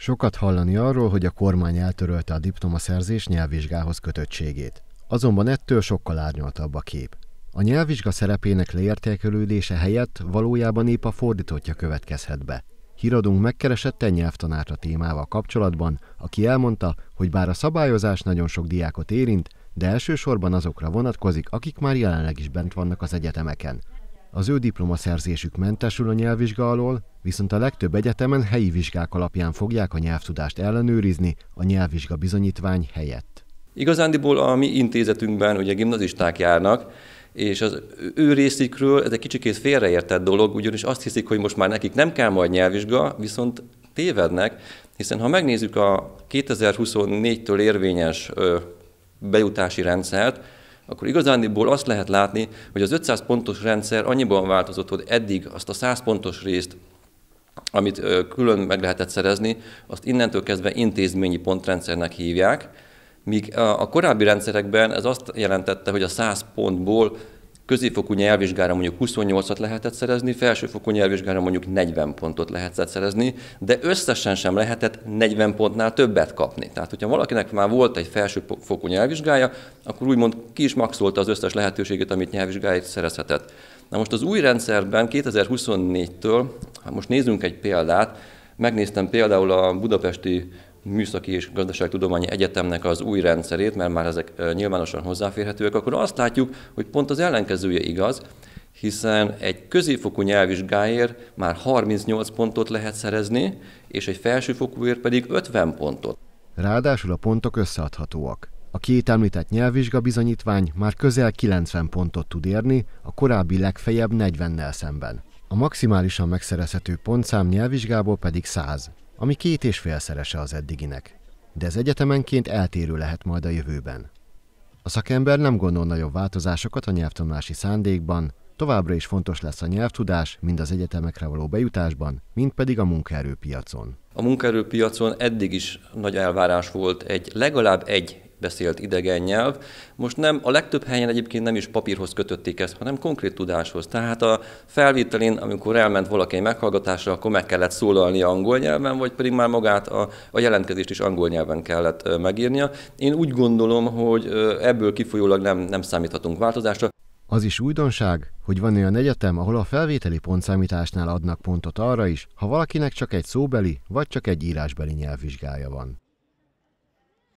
Sokat hallani arról, hogy a kormány eltörölte a diplomaszerzés nyelvvizsgához kötöttségét. Azonban ettől sokkal árnyaltabb a kép. A nyelvvizsga szerepének leértékelődése helyett valójában épp a fordítottja következhet be. Híradunk megkeresett egy a témával kapcsolatban, aki elmondta, hogy bár a szabályozás nagyon sok diákot érint, de elsősorban azokra vonatkozik, akik már jelenleg is bent vannak az egyetemeken. Az ő diplomaszerzésük mentesül a nyelvvizsga alól, viszont a legtöbb egyetemen helyi vizsgák alapján fogják a nyelvtudást ellenőrizni a nyelvvizsga bizonyítvány helyett. Igazándiból a mi intézetünkben ugye gimnazisták járnak, és az ő részükről ez egy kicsikét félreértett dolog, ugyanis azt hiszik, hogy most már nekik nem kell majd nyelvvizsga, viszont tévednek, hiszen ha megnézzük a 2024-től érvényes bejutási rendszert, akkor igazándiból azt lehet látni, hogy az 500 pontos rendszer annyiban változott, hogy eddig azt a 100 pontos részt amit külön meg lehetett szerezni, azt innentől kezdve intézményi pontrendszernek hívják, míg a korábbi rendszerekben ez azt jelentette, hogy a 100 pontból középfokú nyelvvizsgára mondjuk 28-at lehetett szerezni, felsőfokú nyelvvizsgára mondjuk 40 pontot lehetett szerezni, de összesen sem lehetett 40 pontnál többet kapni. Tehát, hogyha valakinek már volt egy felsőfokú nyelvvizsgája, akkor úgymond ki is maxolta az összes lehetőséget, amit nyelvvizsgáért szerezhetett. Na most az új rendszerben 2024-től, hát most nézzünk egy példát, megnéztem például a budapesti Műszaki és Gazdaságtudományi Egyetemnek az új rendszerét, mert már ezek nyilvánosan hozzáférhetőek, akkor azt látjuk, hogy pont az ellenkezője igaz, hiszen egy középfokú nyelvvizsgáért már 38 pontot lehet szerezni, és egy felsőfokúért pedig 50 pontot. Ráadásul a pontok összeadhatóak. A két említett nyelvvizsga bizonyítvány már közel 90 pontot tud érni, a korábbi legfeljebb 40-nel szemben. A maximálisan megszerezhető pontszám nyelvvizsgából pedig 100, ami két és félszerese az eddiginek. De ez egyetemenként eltérő lehet majd a jövőben. A szakember nem gondol nagyobb változásokat a nyelvtanulási szándékban, továbbra is fontos lesz a nyelvtudás, mind az egyetemekre való bejutásban, mind pedig a munkaerőpiacon. A munkaerőpiacon eddig is nagy elvárás volt egy legalább egy beszélt idegen nyelv. Most nem, a legtöbb helyen egyébként nem is papírhoz kötötték ezt, hanem konkrét tudáshoz. Tehát a felvételén, amikor elment valaki egy meghallgatásra, akkor meg kellett szólalni angol nyelven, vagy pedig már magát a, a jelentkezést is angol nyelven kellett megírnia. Én úgy gondolom, hogy ebből kifolyólag nem, nem számíthatunk változásra. Az is újdonság, hogy van olyan egyetem, ahol a felvételi pontszámításnál adnak pontot arra is, ha valakinek csak egy szóbeli vagy csak egy írásbeli nyelvvizsgája van.